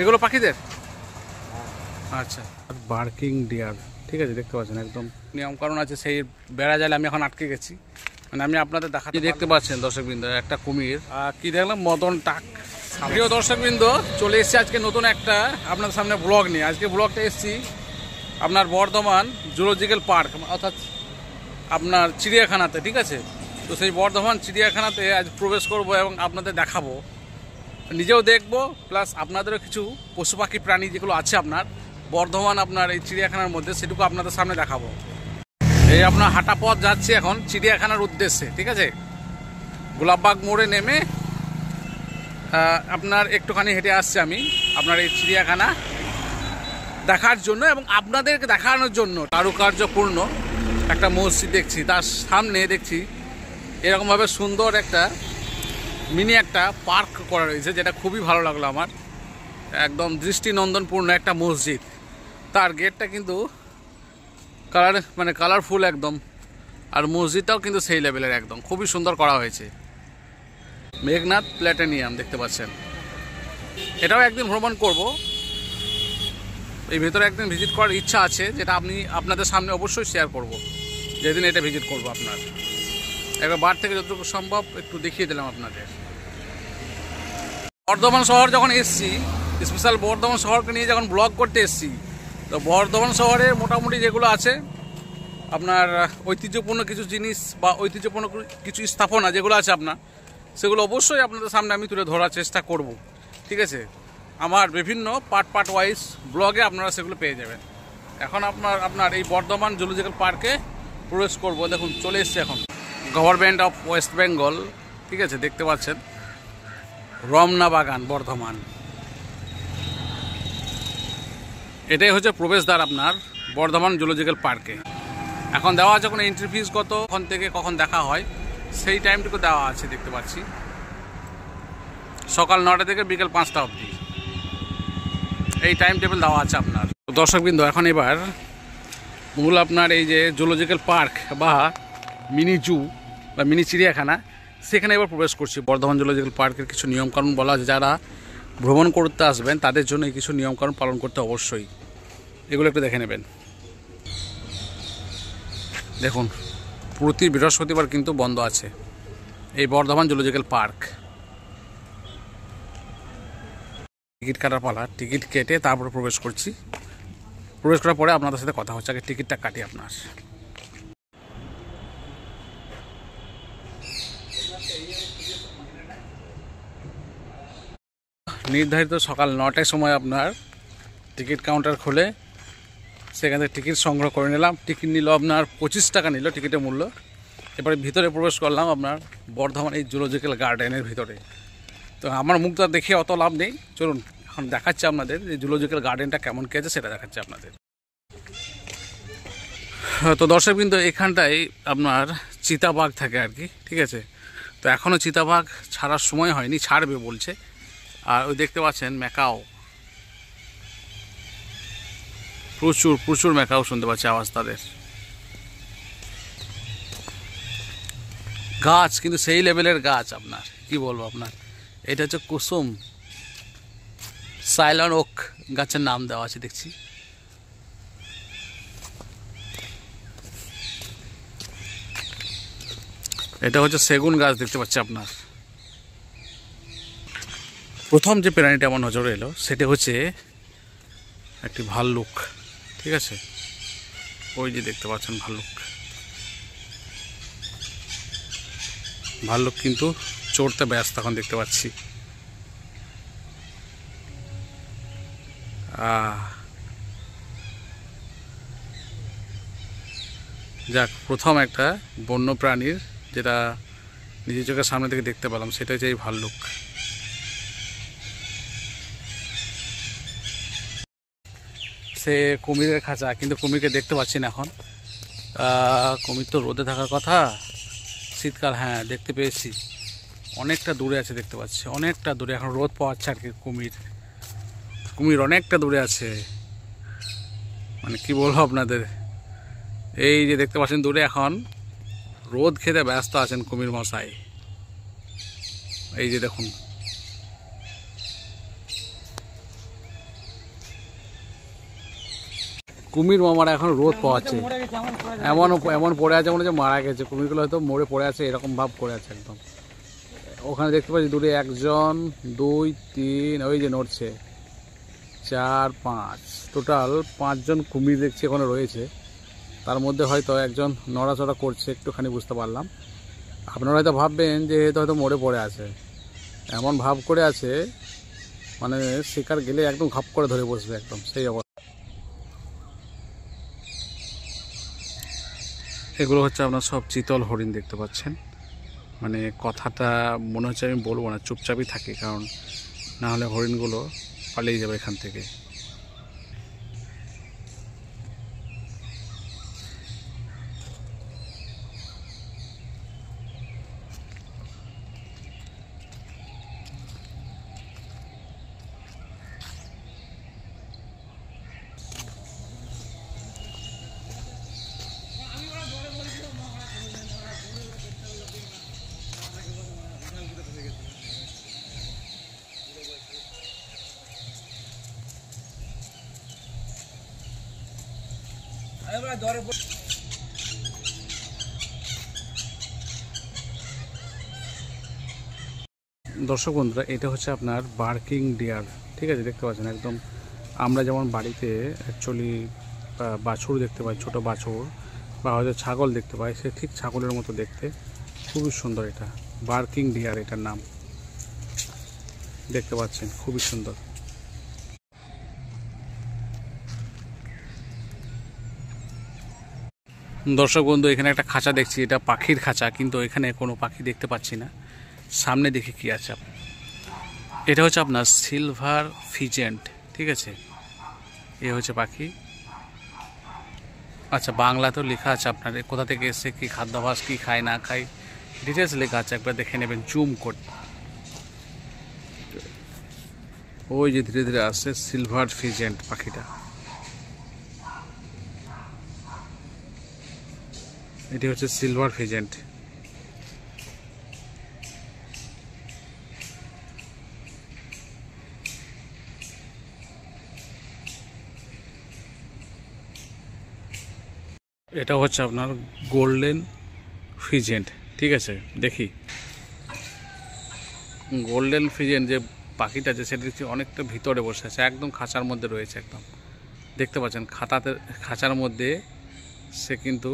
এগুলো পাখিদের হ্যাঁ। আচ্ছা বার্কিং ডিয়ার ঠিক আছে দেখতে পাচ্ছেন একদম নিয়ম কারণ আছে সেই বেড়া জালে আমি এখন আটকে গেছি মানে আমি আপনাদের দেখা দেখতে পাচ্ছেন দর্শকবৃন্দ একটা কুমির কি দেখলাম মদন টাক প্রিয় দর্শকবৃন্দ চলে এসেছি আজকে নতুন একটা আপনাদের সামনে ব্লগ নিয়ে আজকে ব্লগটা এসেছি আপনার বর্ধমান জুলজিক্যাল পার্ক অর্থাৎ আপনার চিড়িয়াখানাতে ঠিক আছে তো সেই বর্ধমান চিড়িয়াখানাতে আজ প্রবেশ করব এবং আপনাদের দেখাবো নিজেও দেখব প্লাস আপনাদেরও কিছু পশু পাখি প্রাণী যেগুলো আছে আপনার বর্ধমান আপনার এই চিড়িয়াখানার মধ্যে সেটুকু আপনাদের সামনে দেখাবো এই আপনার হাঁটা পথ যাচ্ছি এখন চিড়িয়াখানার উদ্দেশ্যে ঠিক আছে গোলাপবাগ মোড়ে নেমে আপনার একটুখানি হেঁটে আসছি আমি আপনার এই চিড়িয়াখানা দেখার জন্য এবং আপনাদেরকে দেখানোর জন্য কারুকার্যপূর্ণ একটা মসজিদ দেখছি তার সামনে দেখছি এরকমভাবে সুন্দর একটা মিনি একটা পার্ক করা রয়েছে যেটা খুবই ভালো লাগলো আমার একদম দৃষ্টিনন্দনপূর্ণ একটা মসজিদ তার গেটটা কিন্তু কালার মানে কালারফুল একদম আর মসজিদটাও কিন্তু সেই লেভেলের একদম খুবই সুন্দর করা হয়েছে মেঘনাথ প্ল্যাটেনিয়াম দেখতে পাচ্ছেন এটাও একদিন ভ্রমণ করব এই ভেতরে একদিন ভিজিট করার ইচ্ছা আছে যেটা আপনি আপনাদের সামনে অবশ্যই শেয়ার করব যেদিন এটা ভিজিট করব আপনার এবার বার থেকে যতটুকু সম্ভব একটু দেখিয়ে দিলাম আপনাদের বর্ধমান শহর যখন এসছি স্পেশাল বর্ধমান শহরকে নিয়ে যখন ব্লগ করতে এসছি তো বর্ধমান শহরে মোটামুটি যেগুলো আছে আপনার ঐতিহ্যপূর্ণ কিছু জিনিস বা ঐতিহ্যপূর্ণ কিছু স্থাপনা যেগুলো আছে আপনার সেগুলো অবশ্যই আপনাদের সামনে আমি তুলে ধরার চেষ্টা করব ঠিক আছে আমার বিভিন্ন পার্ট পার্ট ওয়াইজ ব্লগে আপনারা সেগুলো পেয়ে যাবেন এখন আপনার আপনার এই বর্ধমান জুলজিক্যাল পার্কে প্রবেশ করব দেখুন চলে এসছে এখন গভর্নমেন্ট অফ ওয়েস্ট বেঙ্গল ঠিক আছে দেখতে পাচ্ছেন রমনা বাগান বর্ধমান এটাই হচ্ছে প্রবেশদ্বার আপনার বর্ধমান জুলজিক্যাল পার্কে এখন দেওয়া আছে কোনো এন্ট্রি ফিজ কত কখন থেকে কখন দেখা হয় সেই টাইমটুকু দেওয়া আছে দেখতে পাচ্ছি সকাল নটা থেকে বিকেল পাঁচটা অবধি এই টাইম টেবিল দেওয়া আছে আপনার দর্শকবৃন্দ এখন এবার মূল আপনার এই যে জুলজিক্যাল পার্ক বা মিনি জু বা মিনি চিড়িয়াখানা সেখানে এবার প্রবেশ করছি বর্ধমান জুলজিক্যাল পার্কের কিছু নিয়মকানুন বলা আছে যারা ভ্রমণ করতে আসবেন তাদের জন্য এই কিছু নিয়মকানুন পালন করতে অবশ্যই এগুলো একটু দেখে নেবেন দেখুন প্রতি বৃহস্পতিবার কিন্তু বন্ধ আছে এই বর্ধমান জুলজিক্যাল পার্ক টিকিট কাটার পালা টিকিট কেটে তারপরে প্রবেশ করছি প্রবেশ করার পরে আপনাদের সাথে কথা হচ্ছে আগে টিকিটটা কাটি আপনার নির্ধারিত সকাল নটার সময় আপনার টিকিট কাউন্টার খুলে সেখান থেকে টিকিট সংগ্রহ করে নিলাম টিকিট নিল আপনার পঁচিশ টাকা নিল টিকিটের মূল্য এবারে ভিতরে প্রবেশ করলাম আপনার বর্ধমান এই জুলজিক্যাল গার্ডেনের ভিতরে তো আমার মুখটা দেখে অত লাভ নেই চলুন এখন দেখাচ্ছি আপনাদের যে জুলজিক্যাল গার্ডেনটা কেমন কী আছে সেটা দেখাচ্ছি আপনাদের তো দর্শক কিন্তু এখানটায় আপনার চিতাবাঘ থাকে আর কি ঠিক আছে তো এখনও চিতাবাঘ ছাড়ার সময় হয়নি ছাড়বে বলছে আর ওই দেখতে পাচ্ছেন ম্যাকাও প্রচুর প্রচুর ম্যাকাও শুনতে পাচ্ছি আওয়াজ তাদের গাছ কিন্তু সেই লেভেলের গাছ আপনার কি বলবো আপনার এটা হচ্ছে কুসুম সাইলন ওক গাছের নাম দেওয়া আছে দেখছি এটা হচ্ছে সেগুন গাছ দেখতে পাচ্ছি আপনার প্রথম যে প্রাণীটা আমার নজরে এলো সেটা হচ্ছে একটি ভাল্লুক ঠিক আছে ওই যে দেখতে পাচ্ছেন ভাল্লুক ভাল্লুক কিন্তু চড়তে ব্যস্ত এখন দেখতে পাচ্ছি যাক প্রথম একটা বন্য প্রাণীর যেটা নিজের চোখের সামনে থেকে দেখতে পেলাম সেটা হচ্ছে এই ভাল্লুক আছে কুমিরের খাঁচা কিন্তু কুমিরকে দেখতে পাচ্ছি না এখন কুমির তো রোদে থাকার কথা শীতকাল হ্যাঁ দেখতে পেয়েছি অনেকটা দূরে আছে দেখতে পাচ্ছি অনেকটা দূরে এখন রোদ পাওয়াচ্ছে আর কি কুমির কুমির অনেকটা দূরে আছে মানে কি বলবো আপনাদের এই যে দেখতে পাচ্ছেন দূরে এখন রোদ খেতে ব্যস্ত আছেন কুমির মশাই এই যে দেখুন কুমির মামারা এখন রোদ পাওয়াচ্ছে এমন এমন পড়ে আছে মনে হচ্ছে মারা গেছে কুমিরগুলো হয়তো মরে পড়ে আছে এরকম ভাব করে আছে একদম ওখানে দেখতে পাচ্ছি দূরে একজন দুই তিন ওই যে নড়ছে চার পাঁচ টোটাল পাঁচজন কুমির দেখছি ওখানে রয়েছে তার মধ্যে হয়তো একজন নড়াচড়া করছে একটুখানি বুঝতে পারলাম আপনারা হয়তো ভাববেন যে তো হয়তো মরে পড়ে আছে এমন ভাব করে আছে মানে শিকার গেলে একদম ঘাপ করে ধরে বসবে একদম সেই অবস্থা এগুলো হচ্ছে আপনার সব চিতল হরিণ দেখতে পাচ্ছেন মানে কথাটা মনে হচ্ছে আমি বলবো না চুপচাপই থাকি কারণ না হলে হরিণগুলো পালিয়ে যাবে এখান থেকে দর্শক বন্ধুরা এটা হচ্ছে আপনার বার্কিং ডিয়ার ঠিক আছে দেখতে পাচ্ছেন একদম আমরা যেমন বাড়িতে অ্যাকচুয়ালি বাছুর দেখতে পাই ছোট বাছুর বা হয়তো ছাগল দেখতে পাই সে ঠিক ছাগলের মতো দেখতে খুবই সুন্দর এটা বার্কিং ডিয়ার এটার নাম দেখতে পাচ্ছেন খুবই সুন্দর দর্শক বন্ধু এখানে একটা খাঁচা দেখছি এটা পাখির খাঁচা কিন্তু এখানে কোনো পাখি দেখতে পাচ্ছি না সামনে দেখি কি আছে এটা হচ্ছে আপনার সিলভার ফিজেন্ট ঠিক আছে এ হচ্ছে পাখি আচ্ছা বাংলাতেও লেখা আছে আপনার কোথা থেকে এসে কী খাদ্যাভাস কী খায় না খায় ডিটেলস লেখা আছে একবার দেখে নেবেন জুম করে ওই যে ধীরে ধীরে আসছে সিলভার ফিজেন্ট পাখিটা এটি হচ্ছে সিলভার ফিজেন্ট এটা হচ্ছে আপনার গোল্ডেন ফিজেন্ট ঠিক আছে দেখি গোল্ডেন ফিজেন্ট যে পাখিটা আছে সেটা দেখছি অনেকটা ভিতরে বসে আছে একদম খাঁচার মধ্যে রয়েছে একদম দেখতে পাচ্ছেন খাতাতে খাঁচার মধ্যে সে কিন্তু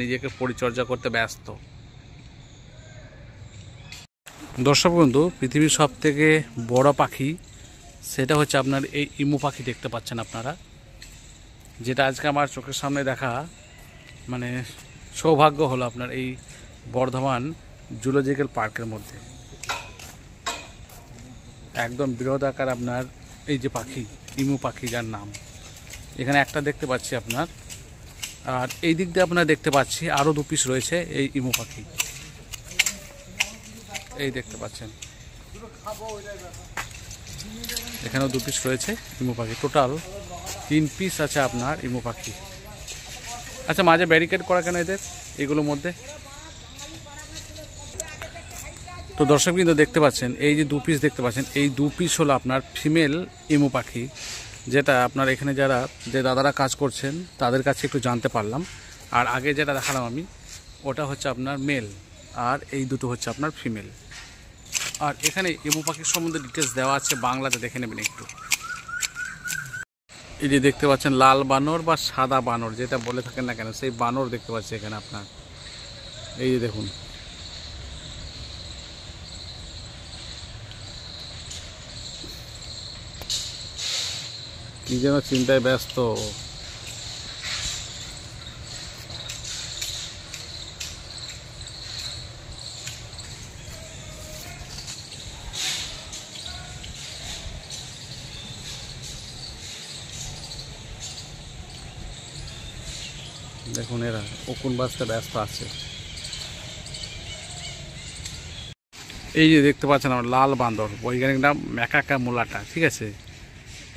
নিজেকে পরিচর্যা করতে ব্যস্ত দর্শক বন্ধু পৃথিবীর সবথেকে বড় পাখি সেটা হচ্ছে আপনার এই ইমু পাখি দেখতে পাচ্ছেন আপনারা যেটা আজকে আমার চোখের সামনে দেখা মানে সৌভাগ্য হলো আপনার এই বর্ধমান জুলজিক্যাল পার্কের মধ্যে একদম আকার আপনার এই যে পাখি ইমু পাখি যার নাম এখানে একটা দেখতে পাচ্ছি আপনার আর এই দিক দিয়ে আপনারা দেখতে পাচ্ছি আরও দু পিস রয়েছে এই ইমো পাখি এই দেখতে পাচ্ছেন এখানেও দু পিস রয়েছে ইমো পাখি টোটাল তিন পিস আছে আপনার ইমো পাখি আচ্ছা মাঝে ব্যারিকেড করা কেন এদের এগুলোর মধ্যে তো দর্শক কিন্তু দেখতে পাচ্ছেন এই যে দু পিস দেখতে পাচ্ছেন এই দু পিস হলো আপনার ফিমেল ইমো পাখি যেটা আপনার এখানে যারা যে দাদারা কাজ করছেন তাদের কাছে একটু জানতে পারলাম আর আগে যেটা দেখালাম আমি ওটা হচ্ছে আপনার মেল আর এই দুটো হচ্ছে আপনার ফিমেল আর এখানে ইমু পাখির সম্বন্ধে ডিটেলস দেওয়া আছে বাংলাতে দেখে নেবেন একটু এই যে দেখতে পাচ্ছেন লাল বানর বা সাদা বানর যেটা বলে থাকেন না কেন সেই বানর দেখতে পাচ্ছি এখানে আপনার এই যে দেখুন কি যেন চিন্তায় ব্যস্ত দেখুন এরা কোন বাসটা ব্যস্ত আছে এই যে দেখতে পাচ্ছেন আমার লাল বান্দর বৈজ্ঞানিক নাম ম্যাকাকা মোলাটা ঠিক আছে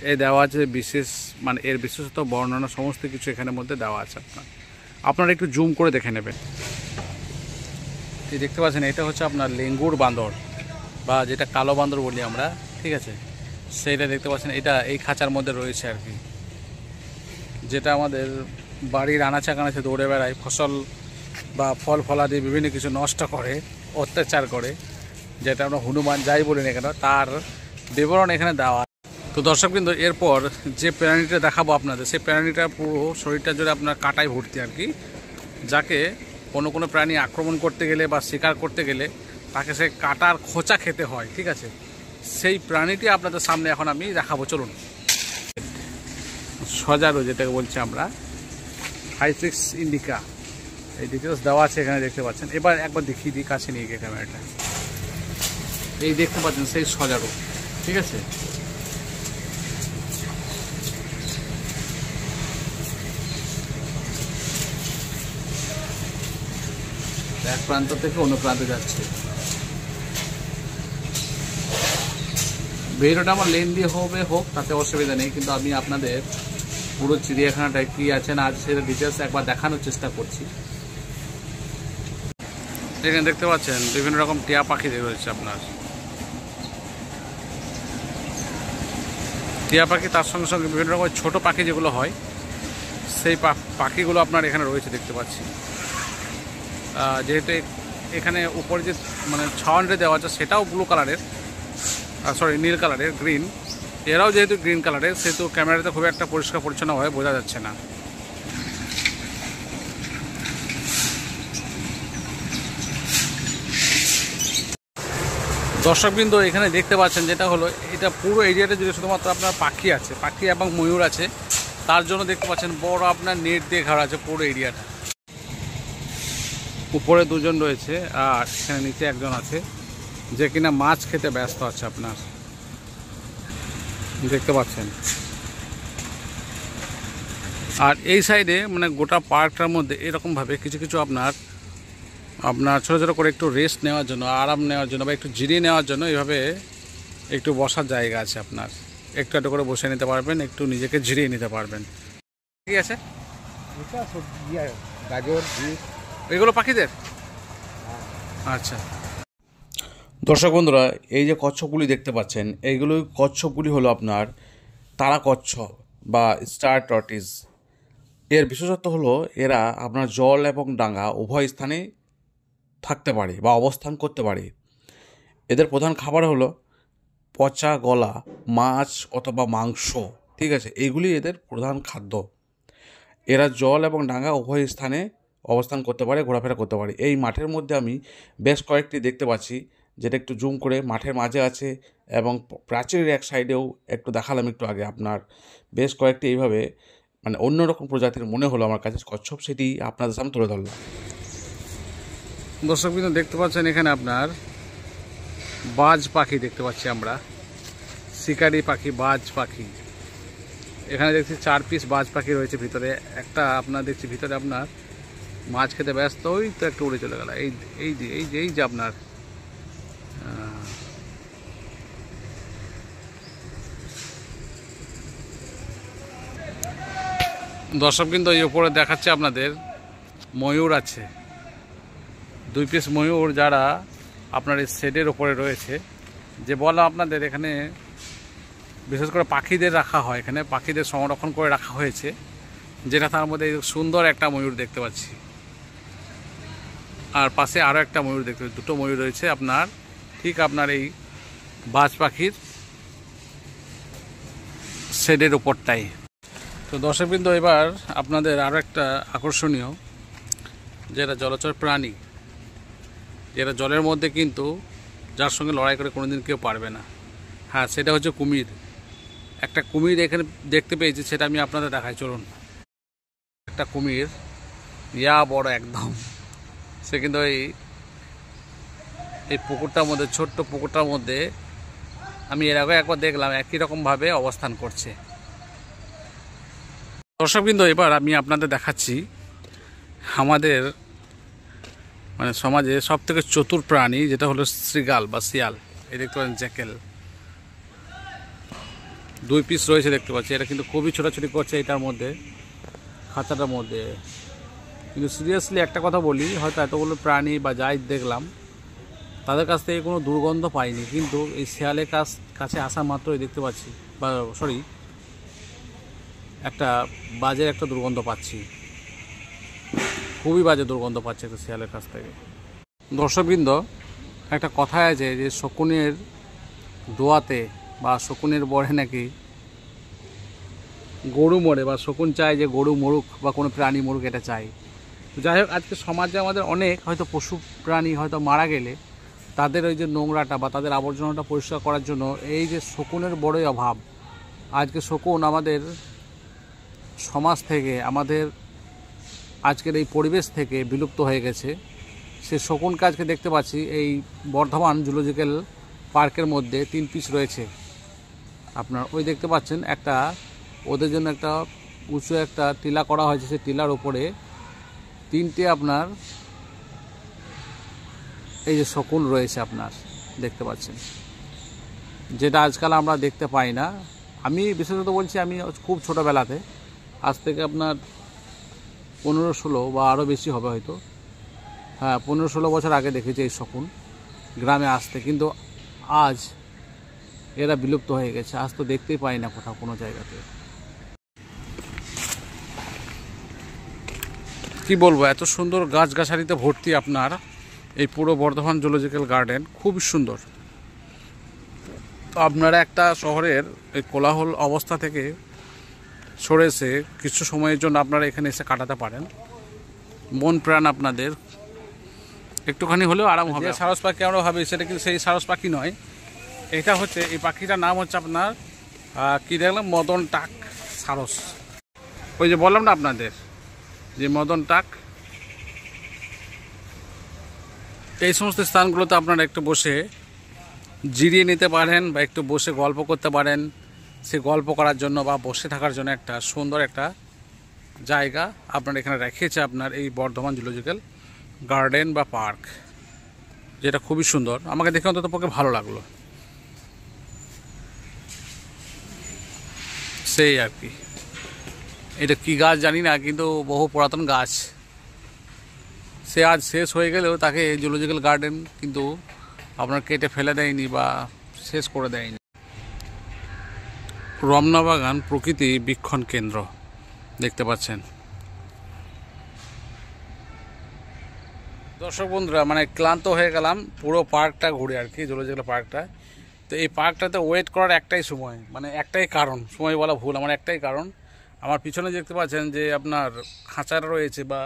এ দেওয়া আছে বিশেষ মানে এর বিশেষত বর্ণনা সমস্ত কিছু এখানের মধ্যে দেওয়া আছে আপনার আপনারা একটু জুম করে দেখে নেবেন দেখতে পাচ্ছেন এটা হচ্ছে আপনার লেঙ্গুর বান্দর বা যেটা কালো বান্দর বলি আমরা ঠিক আছে সেইটা দেখতে পাচ্ছেন এটা এই খাঁচার মধ্যে রয়েছে আর কি যেটা আমাদের বাড়ির আনাচা কানাচে দৌড়ে বেড়ায় ফসল বা ফল ফলাদি বিভিন্ন কিছু নষ্ট করে অত্যাচার করে যেটা আমরা হনুমান যাই বলি না কেন তার বিবরণ এখানে দেওয়া তো দর্শক কিন্তু এরপর যে প্রাণীটা দেখাবো আপনাদের সেই প্রাণীটা পুরো শরীরটা জুড়ে আপনার কাটায় ভর্তি আর কি যাকে কোনো কোনো প্রাণী আক্রমণ করতে গেলে বা শিকার করতে গেলে তাকে সে কাটার খোঁচা খেতে হয় ঠিক আছে সেই প্রাণীটি আপনাদের সামনে এখন আমি দেখাবো চলুন সজারো যেটাকে বলছি আমরা হাইসিক্স ইন্ডিকা এই ডিটেলস দেওয়া আছে এখানে দেখতে পাচ্ছেন এবার একবার দেখিয়ে দিই কাছে নিয়ে গিয়ে ক্যামেরাটা এই দেখতে পাচ্ছেন সেই সজারো ঠিক আছে এক প্রান্ত থেকে অন্য প্রান্তে যাচ্ছে ভিডিওটা আমার লেন্দি হবে হোক তাতে অসুবিধা নেই কিন্তু আমি আপনাদের পুরো চিড়িয়াখানাটায় কী আছে না আছে সেটা ডিটেলস একবার দেখানোর চেষ্টা করছি এখানে দেখতে পাচ্ছেন বিভিন্ন রকম টিয়া পাখি রয়েছে আপনার টিয়া পাখি তার সঙ্গে সঙ্গে বিভিন্ন রকম ছোটো পাখি যেগুলো হয় সেই পাখিগুলো আপনার এখানে রয়েছে দেখতে পাচ্ছি যেহেতু এখানে উপরে যে মানে ছাউন্ডে দেওয়া আছে সেটাও ব্লু কালারের সরি নীল কালারের গ্রিন এরাও যেহেতু গ্রিন কালারের সেহেতু ক্যামেরাতে খুব একটা পরিষ্কার পরিচ্ছন্ন হয় বোঝা যাচ্ছে না দর্শকবৃন্দ এখানে দেখতে পাচ্ছেন যেটা হলো এটা পুরো এরিয়াতে যদি শুধুমাত্র আপনার পাখি আছে পাখি এবং ময়ূর আছে তার জন্য দেখতে পাচ্ছেন বড় আপনার নেট দিয়ে ঘাড় আছে পুরো এরিয়াটা উপরে দুজন রয়েছে আর এখানে নিচে একজন আছে যে কিনা মাছ খেতে ব্যস্ত আছে আপনার দেখতে পাচ্ছেন আর এই সাইডে মানে গোটা পার্কটার মধ্যে এরকমভাবে কিছু কিছু আপনার আপনার ছোটো ছোটো করে একটু রেস্ট নেওয়ার জন্য আরাম নেওয়ার জন্য বা একটু জিরিয়ে নেওয়ার জন্য এইভাবে একটু বসার জায়গা আছে আপনার একটু একটু করে বসে নিতে পারবেন একটু নিজেকে ঝিরিয়ে নিতে পারবেন ঠিক আছে ইয়ে, গাজর এগুলো পাখিদের হ্যাঁ। আচ্ছা দর্শক বন্ধুরা এই যে কচ্ছপগুলি দেখতে পাচ্ছেন এইগুলো কচ্ছপগুলি হলো আপনার তারা কচ্ছপ বা স্টার টর্টিস এর বিশেষত্ব হলো এরা আপনার জল এবং ডাঙ্গা উভয় স্থানে থাকতে পারে বা অবস্থান করতে পারে এদের প্রধান খাবার হলো পচা গলা মাছ অথবা মাংস ঠিক আছে এগুলি এদের প্রধান খাদ্য এরা জল এবং ডাঙ্গা উভয় স্থানে অবস্থান করতে পারে ঘোরাফেরা করতে পারে এই মাঠের মধ্যে আমি বেশ কয়েকটি দেখতে পাচ্ছি যেটা একটু জুম করে মাঠের মাঝে আছে এবং প্রাচীরের এক সাইডেও একটু দেখালাম একটু আগে আপনার বেশ কয়েকটি এইভাবে মানে অন্যরকম প্রজাতির মনে হলো আমার কাছে কচ্ছপ সেটি আপনাদের সামনে তুলে ধরলাম দর্শক কিন্তু দেখতে পাচ্ছেন এখানে আপনার বাজ পাখি দেখতে পাচ্ছি আমরা শিকারি পাখি বাজ পাখি এখানে দেখছি চার পিস বাজ পাখি রয়েছে ভিতরে একটা আপনার দেখছি ভিতরে আপনার মাছ খেতে ব্যস্ত ওই তো একটা উড়ে চলে গেল এই এই যে এই যে এই যে আপনার দর্শক কিন্তু এই ওপরে দেখাচ্ছে আপনাদের ময়ূর আছে দুই পিস ময়ূর যারা আপনার এই শেডের ওপরে রয়েছে যে বলা আপনাদের এখানে বিশেষ করে পাখিদের রাখা হয় এখানে পাখিদের সংরক্ষণ করে রাখা হয়েছে যেটা তার মধ্যে সুন্দর একটা ময়ূর দেখতে পাচ্ছি আর পাশে আরও একটা ময়ূর দেখতে দুটো ময়ূর রয়েছে আপনার ঠিক আপনার এই বাজ পাখির শেডের ওপরটাই তো দর্শকবৃন্দ এবার আপনাদের আরও একটা আকর্ষণীয় যেটা জলচর প্রাণী যেটা জলের মধ্যে কিন্তু যার সঙ্গে লড়াই করে কোনোদিন কেউ পারবে না হ্যাঁ সেটা হচ্ছে কুমির একটা কুমির এখানে দেখতে পেয়েছি সেটা আমি আপনাদের দেখাই চলুন একটা কুমির ইয়া বড় একদম সে কিন্তু ওই এই পুকুরটার মধ্যে ছোট্ট পুকুরটার মধ্যে আমি এর আগে একবার দেখলাম একই রকমভাবে অবস্থান করছে দর্শক কিন্তু এবার আমি আপনাদের দেখাচ্ছি আমাদের মানে সমাজে সব থেকে চতুর প্রাণী যেটা হলো শ্রীগাল বা শিয়াল এই দেখতে পাচ্ছেন জ্যাকেল দুই পিস রয়েছে দেখতে পাচ্ছি এটা কিন্তু খুবই ছোটাছুটি করছে এটার মধ্যে খাঁচাটার মধ্যে কিন্তু সিরিয়াসলি একটা কথা বলি হয়তো এতগুলো প্রাণী বা যাই দেখলাম তাদের কাছ থেকে কোনো দুর্গন্ধ পাইনি কিন্তু এই শেয়ালের কাছ কাছে আসা মাত্রই দেখতে পাচ্ছি বা সরি একটা বাজের একটা দুর্গন্ধ পাচ্ছি খুবই বাজে দুর্গন্ধ পাচ্ছে একটা শিয়ালের কাছ থেকে দর্শকবৃন্দ একটা কথা আছে যে শকুনের দোয়াতে বা শকুনের বড়ে নাকি গরু মরে বা শকুন চায় যে গরু মরুক বা কোনো প্রাণী মরুক এটা চায় যাই হোক আজকে সমাজে আমাদের অনেক হয়তো পশু প্রাণী হয়তো মারা গেলে তাদের ওই যে নোংরাটা বা তাদের আবর্জনাটা পরিষ্কার করার জন্য এই যে শকুনের বড়ই অভাব আজকে শকুন আমাদের সমাজ থেকে আমাদের আজকের এই পরিবেশ থেকে বিলুপ্ত হয়ে গেছে সে শকুনকে আজকে দেখতে পাচ্ছি এই বর্ধমান জুলজিক্যাল পার্কের মধ্যে তিন পিস রয়েছে আপনার ওই দেখতে পাচ্ছেন একটা ওদের জন্য একটা উঁচু একটা টিলা করা হয়েছে সে টিলার ওপরে তিনটে আপনার এই যে শকুন রয়েছে আপনার দেখতে পাচ্ছেন যেটা আজকাল আমরা দেখতে পাই না আমি বিশেষত বলছি আমি খুব ছোটোবেলাতে আজ থেকে আপনার পনেরো ষোলো বা আরও বেশি হবে হয়তো হ্যাঁ পনেরো ষোলো বছর আগে দেখেছি এই শকুন গ্রামে আসতে কিন্তু আজ এরা বিলুপ্ত হয়ে গেছে আজ তো দেখতেই পাই না কোথাও কোনো জায়গাতে কি বলবো এত সুন্দর গাছগাছালিতে ভর্তি আপনার এই পুরো বর্ধমান জুলজিক্যাল গার্ডেন খুব সুন্দর তো আপনারা একটা শহরের এই কোলাহল অবস্থা থেকে সরে এসে কিছু সময়ের জন্য আপনারা এখানে এসে কাটাতে পারেন মন প্রাণ আপনাদের একটুখানি হলেও আরাম হবে সারস পাখি আমরা ভাবি সেটা কিন্তু সেই সারস পাখি নয় এটা হচ্ছে এই পাখিটার নাম হচ্ছে আপনার কী দেখলাম মদন টাক সারস ওই যে বললাম না আপনাদের যে মদন টাক এই সমস্ত স্থানগুলোতে আপনারা একটু বসে জিরিয়ে নিতে পারেন বা একটু বসে গল্প করতে পারেন সে গল্প করার জন্য বা বসে থাকার জন্য একটা সুন্দর একটা জায়গা আপনার এখানে রেখেছে আপনার এই বর্ধমান জুলজিক্যাল গার্ডেন বা পার্ক যেটা খুবই সুন্দর আমাকে দেখে অন্তত পক্ষে ভালো লাগলো সেই আর কি এটা কি গাছ জানি না কিন্তু বহু পুরাতন গাছ সে আজ শেষ হয়ে গেলেও তাকে জুলজিক্যাল গার্ডেন কিন্তু আপনার কেটে ফেলে দেয়নি বা শেষ করে দেয়নি রমনা বাগান প্রকৃতি বীক্ষণ কেন্দ্র দেখতে পাচ্ছেন দর্শক বন্ধুরা মানে ক্লান্ত হয়ে গেলাম পুরো পার্কটা ঘুরে আর কি জুলজিক্যাল পার্কটা তো এই পার্কটাতে ওয়েট করার একটাই সময় মানে একটাই কারণ সময় বলা ভুল আমার একটাই কারণ আমার পিছনে দেখতে পাচ্ছেন যে আপনার খাঁচার রয়েছে বা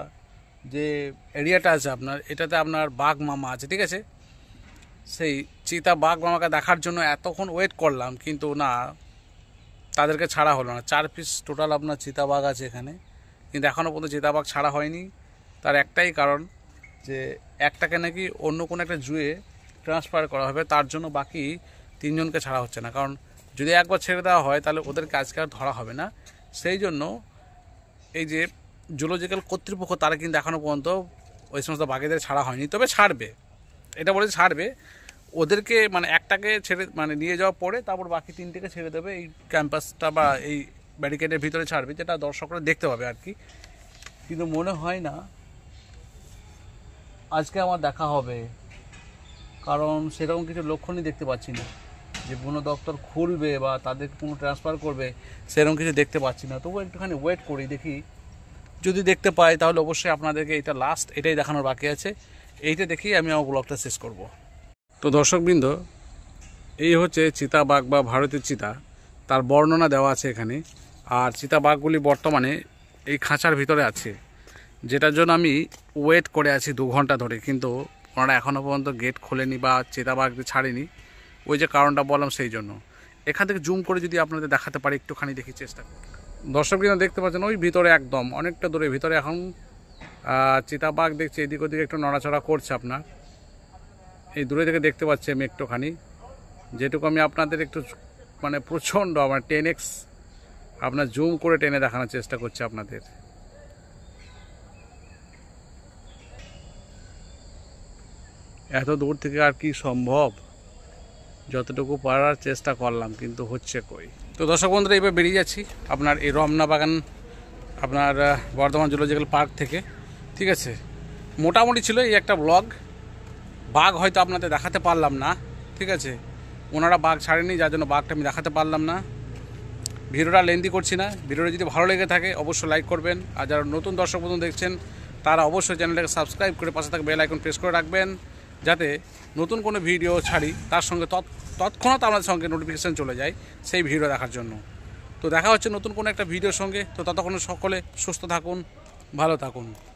যে এরিয়াটা আছে আপনার এটাতে আপনার বাঘ মামা আছে ঠিক আছে সেই চিতা বাঘ মামাকে দেখার জন্য এতক্ষণ ওয়েট করলাম কিন্তু না তাদেরকে ছাড়া হলো না চার পিস টোটাল আপনার চিতাবাঘ আছে এখানে কিন্তু এখনও পর্যন্ত চিতাবাঘ ছাড়া হয়নি তার একটাই কারণ যে একটাকে নাকি অন্য কোনো একটা জুয়ে ট্রান্সফার করা হবে তার জন্য বাকি তিনজনকে ছাড়া হচ্ছে না কারণ যদি একবার ছেড়ে দেওয়া হয় তাহলে ওদের কাজকে আর ধরা হবে না সেই জন্য এই যে জুলজিক্যাল কর্তৃপক্ষ তারা কিন্তু এখনও পর্যন্ত ওই সমস্ত বাঘেদের ছাড়া হয়নি তবে ছাড়বে এটা বলে ছাড়বে ওদেরকে মানে একটাকে ছেড়ে মানে নিয়ে যাওয়ার পরে তারপর বাকি তিনটেকে ছেড়ে দেবে এই ক্যাম্পাসটা বা এই ব্যারিকেডের ভিতরে ছাড়বে যেটা দর্শকরা দেখতে পাবে আর কি কিন্তু মনে হয় না আজকে আমার দেখা হবে কারণ সেরকম কিছু লক্ষণই দেখতে পাচ্ছি না যে বন দপ্তর খুলবে বা তাদের কোনো ট্রান্সফার করবে সেরকম কিছু দেখতে পাচ্ছি না তবুও একটুখানি ওয়েট করি দেখি যদি দেখতে পাই তাহলে অবশ্যই আপনাদেরকে এটা লাস্ট এটাই দেখানোর বাকি আছে এইটা দেখেই আমি আমার ব্লগটা শেষ করব। তো দর্শকবৃন্দ এই হচ্ছে চিতাবাঘ বা ভারতীয় চিতা তার বর্ণনা দেওয়া আছে এখানে আর চিতাবাঘগুলি বর্তমানে এই খাঁচার ভিতরে আছে যেটার জন্য আমি ওয়েট করে আছি দু ঘন্টা ধরে কিন্তু ওনারা এখনও পর্যন্ত গেট খোলেনি বা চিতাবাঘ ছাড়েনি ওই যে কারণটা বললাম সেই জন্য এখান থেকে জুম করে যদি আপনাদের দেখাতে পারি একটুখানি দেখি চেষ্টা দর্শক কিন্তু দেখতে পাচ্ছেন ওই ভিতরে একদম অনেকটা দূরে ভিতরে এখন চিতাবাঘ দেখছি এদিক ওদিক একটু নড়াচড়া করছে আপনার এই দূরে থেকে দেখতে পাচ্ছি আমি একটুখানি যেটুকু আমি আপনাদের একটু মানে প্রচণ্ড আমার টেন এক্স আপনার জুম করে টেনে দেখানোর চেষ্টা করছি আপনাদের এত দূর থেকে আর কি সম্ভব যতটুকু পারার চেষ্টা করলাম কিন্তু হচ্ছে কই তো দর্শক বন্ধুরা এবার বেরিয়ে যাচ্ছি আপনার এই রমনা বাগান আপনার বর্ধমান জুলজিক্যাল পার্ক থেকে ঠিক আছে মোটামুটি ছিল এই একটা ব্লগ বাঘ হয়তো আপনাদের দেখাতে পারলাম না ঠিক আছে ওনারা বাঘ ছাড়েনি যার জন্য বাঘটা আমি দেখাতে পারলাম না ভিডিওটা লেন্দি করছি না ভিডিওটা যদি ভালো লেগে থাকে অবশ্যই লাইক করবেন আর যারা নতুন দর্শক বন্ধু দেখছেন তারা অবশ্যই চ্যানেলটাকে সাবস্ক্রাইব করে পাশে থাকবে বেল আইকন প্রেস করে রাখবেন যাতে নতুন কোনো ভিডিও ছাড়ি তার সঙ্গে তৎ তৎক্ষণাৎ আমাদের সঙ্গে নোটিফিকেশান চলে যায় সেই ভিডিও দেখার জন্য তো দেখা হচ্ছে নতুন কোনো একটা ভিডিওর সঙ্গে তো ততক্ষণ সকলে সুস্থ থাকুন ভালো থাকুন